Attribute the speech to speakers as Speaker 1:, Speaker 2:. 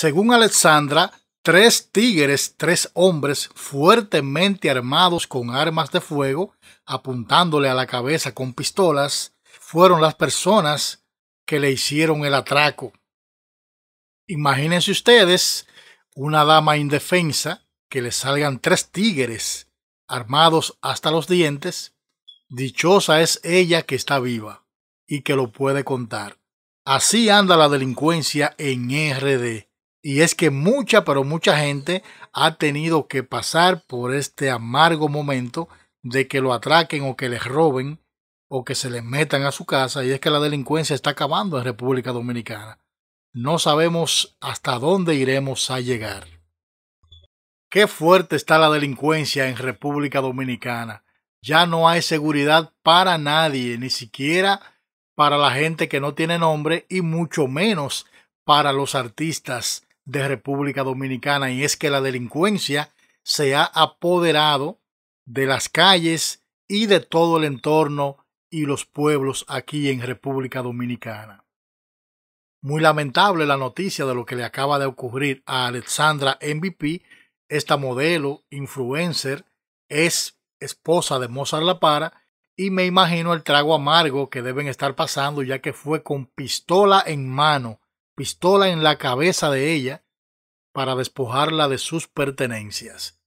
Speaker 1: Según Alexandra, tres tigres, tres hombres fuertemente armados con armas de fuego, apuntándole a la cabeza con pistolas, fueron las personas que le hicieron el atraco. Imagínense ustedes una dama indefensa que le salgan tres tigres armados hasta los dientes. Dichosa es ella que está viva y que lo puede contar. Así anda la delincuencia en RD. Y es que mucha, pero mucha gente ha tenido que pasar por este amargo momento de que lo atraquen o que les roben o que se les metan a su casa. Y es que la delincuencia está acabando en República Dominicana. No sabemos hasta dónde iremos a llegar. Qué fuerte está la delincuencia en República Dominicana. Ya no hay seguridad para nadie, ni siquiera para la gente que no tiene nombre y mucho menos para los artistas de República Dominicana y es que la delincuencia se ha apoderado de las calles y de todo el entorno y los pueblos aquí en República Dominicana. Muy lamentable la noticia de lo que le acaba de ocurrir a Alexandra MVP, esta modelo, influencer, es esposa de Mozart La Para y me imagino el trago amargo que deben estar pasando ya que fue con pistola en mano pistola en la cabeza de ella para despojarla de sus pertenencias.